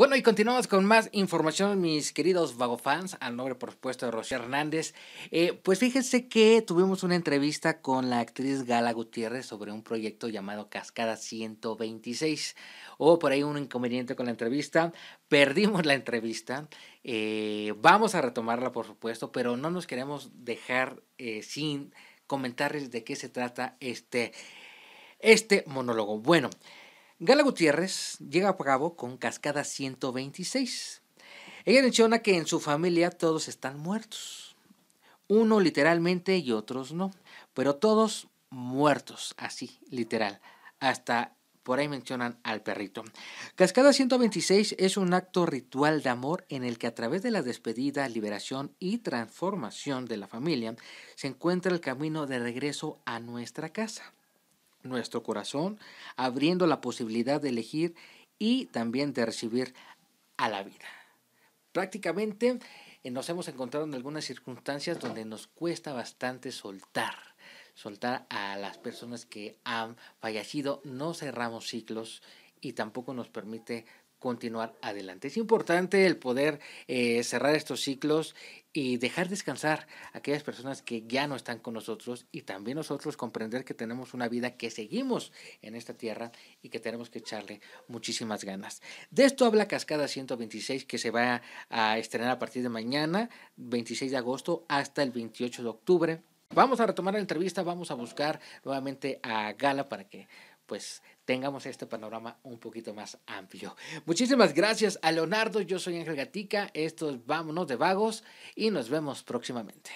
Bueno, y continuamos con más información, mis queridos vagofans, al nombre, por supuesto, de Rocío Hernández. Eh, pues fíjense que tuvimos una entrevista con la actriz Gala Gutiérrez sobre un proyecto llamado Cascada 126. Hubo por ahí un inconveniente con la entrevista, perdimos la entrevista, eh, vamos a retomarla, por supuesto, pero no nos queremos dejar eh, sin comentarles de qué se trata este, este monólogo. Bueno. Gala Gutiérrez llega a cabo con Cascada 126. Ella menciona que en su familia todos están muertos. Uno literalmente y otros no. Pero todos muertos, así, literal. Hasta por ahí mencionan al perrito. Cascada 126 es un acto ritual de amor en el que a través de la despedida, liberación y transformación de la familia se encuentra el camino de regreso a nuestra casa nuestro corazón, abriendo la posibilidad de elegir y también de recibir a la vida. Prácticamente eh, nos hemos encontrado en algunas circunstancias donde nos cuesta bastante soltar, soltar a las personas que han fallecido, no cerramos ciclos y tampoco nos permite continuar adelante. Es importante el poder eh, cerrar estos ciclos y dejar descansar a aquellas personas que ya no están con nosotros y también nosotros comprender que tenemos una vida que seguimos en esta tierra y que tenemos que echarle muchísimas ganas. De esto habla Cascada 126 que se va a estrenar a partir de mañana, 26 de agosto, hasta el 28 de octubre. Vamos a retomar la entrevista, vamos a buscar nuevamente a Gala para que pues tengamos este panorama un poquito más amplio. Muchísimas gracias a Leonardo, yo soy Ángel Gatica, esto es Vámonos de Vagos y nos vemos próximamente.